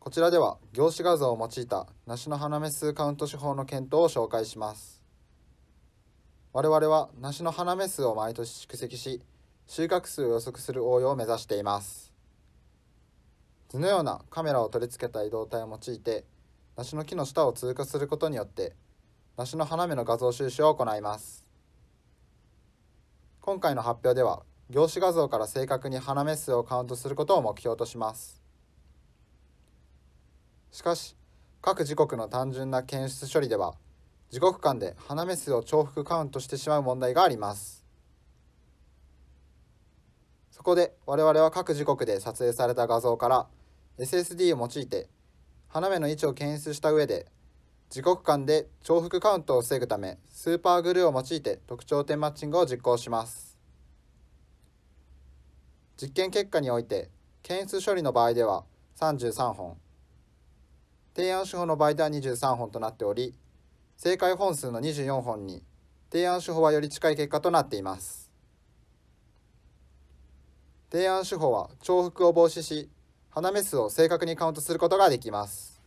こちらでは業種画像を用いた梨の花芽数カウント手法の検討を紹介します。我々は梨の花芽数を毎年蓄積し、収穫数を予測する応用を目指しています。図のようなカメラを取り付けた移動体を用いて、梨の木の下を通過することによって、梨の花芽の画像収集を行います。今回の発表では、業種画像から正確に花芽数をカウントすることを目標とします。しかし各時刻の単純な検出処理では時刻間で花メ数を重複カウントしてしまう問題がありますそこで我々は各時刻で撮影された画像から SSD を用いて花芽の位置を検出した上で時刻間で重複カウントを防ぐためスーパーグルーを用いて特徴点マッチングを実行します実験結果において検出処理の場合では33本提案手法の媒体は23本となっており、正解本数の24本に提案手法はより近い結果となっています。提案手法は重複を防止し、花芽数を正確にカウントすることができます。